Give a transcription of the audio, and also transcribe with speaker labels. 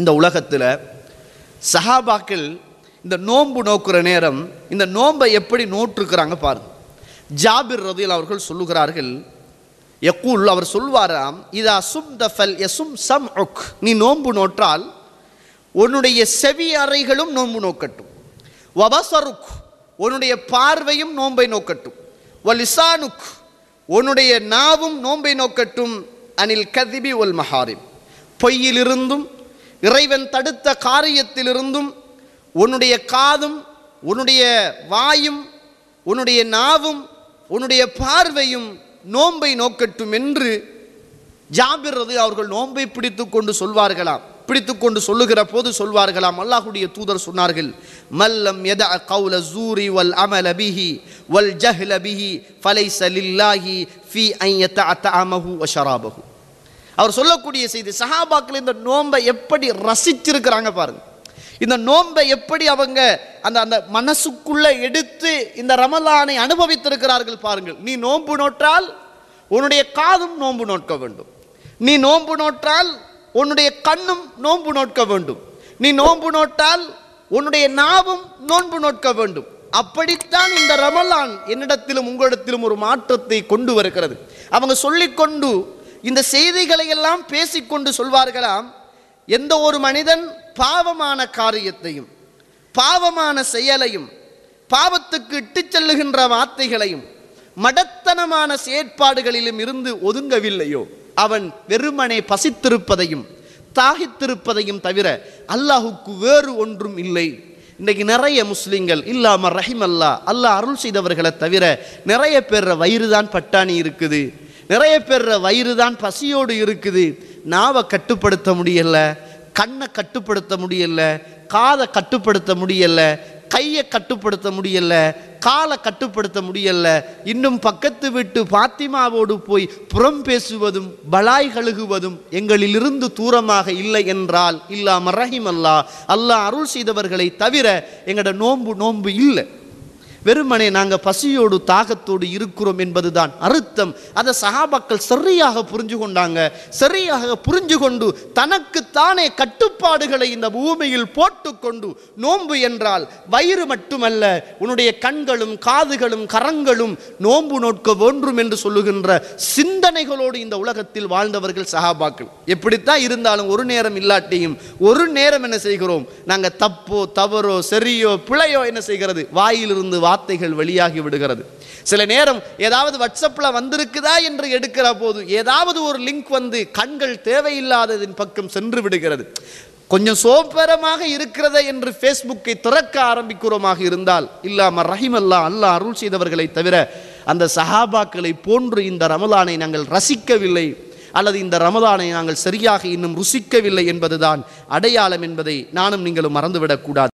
Speaker 1: இந்த உலகத்தில் சஹாபாக்கள் இந்த நோன்பு நோக்குற நேரம் இந்த நோன்பை எப்படி நோற்றுக்கிறாங்க பாருங்க ஜாபிர் ரதியில் அவர்கள் சொல்லுகிறார்கள் எக்கூல் அவர் சொல்வாராம் இதா சும் தஃபல் எசும் சம் ஒக் நீ நோன்பு நோற்றால் உன்னுடைய செவி அறைகளும் நோன்பு நோக்கட்டும் வபசருக் உன்னுடைய பார்வையும் நோன்பை நோக்கட்டும் வலிசானுக் உன்னுடைய நாவும் நோன்பை நோக்கட்டும் அனில் கதிபி ஒல் மஹாரிம் பொய்யிலிருந்தும் இறைவன் தடுத்த காரியத்திலிருந்தும் உன்னுடைய காதும் உன்னுடைய வாயும் உன்னுடைய நாவும் உன்னுடைய பார்வையும் நோன்பை நோக்கட்டும் என்று ஜாபிர் ரது அவர்கள் நோன்பை பிடித்து கொண்டு சொல்வார்களாம் பிடித்து கொண்டு சொல்லுகிற போது சொல்வார்களாம் அல்லாஹுடைய தூதர் சொன்னார்கள் மல்லம் எத கவுல ஜூரி வல் அமல பிஹி வல் ஜஹ்ல பிஹி ஃபலை சலில்லாஹி ஃபி ஐயத்த அத்த அமஹு வஷராபஹு அவர் சொல்லக்கூடிய செய்தி சஹாபாக்கள் இந்த நோன்பை எப்படி ரசிச்சிருக்கிறாங்க பாருங்க இந்த நோன்பை எப்படி அவங்க அந்த அந்த மனசுக்குள்ளே எடுத்து இந்த ரமலானை அனுபவித்திருக்கிறார்கள் பாருங்கள் நீ நோன்பு நோற்றால் உன்னுடைய காதும் நோன்பு நோட்க வேண்டும் நீ நோன்பு நோற்றால் உன்னுடைய கண்ணும் நோன்பு நோட்க வேண்டும் நீ நோன்பு நோட்டால் உன்னுடைய நாவும் நோன்பு நோட்க வேண்டும் அப்படித்தான் இந்த ரமலான் என்னிடத்திலும் உங்களிடத்திலும் ஒரு மாற்றத்தை கொண்டு வருகிறது அவங்க சொல்லிக்கொண்டு இந்த செய்திகளை எல்லாம் பேசிக்கொண்டு சொல்வார்களாம் எந்த ஒரு மனிதன் பாவமான காரியத்தையும் பாவமான செயலையும் பாவத்துக்கு இட்டு செல்லுகின்ற வார்த்தைகளையும் மடத்தனமான செயற்பாடுகளிலும் இருந்து ஒதுங்கவில்லையோ அவன் வெறுமனே பசித்திருப்பதையும் தாகித்திருப்பதையும் தவிர அல்லாஹுக்கு வேறு ஒன்றும் இல்லை இன்றைக்கு நிறைய முஸ்லீம்கள் இல்லாமல் ரஹிமல்லா அல்லாஹ் அருள் செய்தவர்களை தவிர நிறைய பேர் வயிறு தான் பட்டாணி இருக்குது நிறைய பேர் வயிறு தான் பசியோடு இருக்குது நாவை கட்டுப்படுத்த முடியல கண்ணை கட்டுப்படுத்த முடியல காதை கட்டுப்படுத்த முடியல கையை கட்டுப்படுத்த முடியல காலை கட்டுப்படுத்த முடியல இன்னும் பக்கத்து விட்டு பாத்திமாவோடு போய் புறம் பேசுவதும் பலாய் கழுகுவதும் எங்களிலிருந்து தூரமாக இல்லை என்றால் இல்லாம ரஹிம் அல்லா அல்லாஹ் அருள் செய்தவர்களை தவிர எங்களோட நோன்பு நோன்பு இல்லை வெறுமனே நாங்கள் பசியோடு தாகத்தோடு இருக்கிறோம் என்பதுதான் அறுத்தம் அதை சகாபாக்கள் சரியாக புரிஞ்சு கொண்டாங்க சரியாக புரிஞ்சு கொண்டு தனக்குத்தானே கட்டுப்பாடுகளை இந்த பூமியில் போட்டுக்கொண்டு நோன்பு என்றால் வயிறு மட்டுமல்ல உன்னுடைய கண்களும் காதுகளும் கரங்களும் நோன்பு நோட்க வேண்டும் என்று சொல்லுகின்ற சிந்தனைகளோடு இந்த உலகத்தில் வாழ்ந்தவர்கள் சகாபாக்கள் எப்படித்தான் இருந்தாலும் ஒரு நேரம் இல்லாட்டியும் ஒரு நேரம் என்ன செய்கிறோம் நாங்கள் தப்போ தவறோ சரியோ பிழையோ என்ன செய்கிறது வாயிலிருந்து வா வார்த்தைகள் வெளியாகி விடுகிறது சில நேரம் ஏதாவது வாட்ஸ்அப்பில் வந்திருக்குதா என்று எடுக்கிற போது ஏதாவது ஒரு லிங்க் வந்து கண்கள் தேவையில்லாததின் பக்கம் சென்று விடுகிறது கொஞ்சம் சோப்பரமாக இருக்கிறத என்று ஃபேஸ்புக்கை திறக்க ஆரம்பிக்கிறோமாக இருந்தால் இல்லாமல் அல்லா அல்லாஹ் அருள் செய்தவர்களை தவிர அந்த சஹாபாக்களை போன்று இந்த ரமலானை நாங்கள் ரசிக்கவில்லை அல்லது இந்த ரமலானை நாங்கள் சரியாக இன்னும் ருசிக்கவில்லை என்பதுதான் அடையாளம் என்பதை நானும் நீங்களும் மறந்துவிடக்கூடாது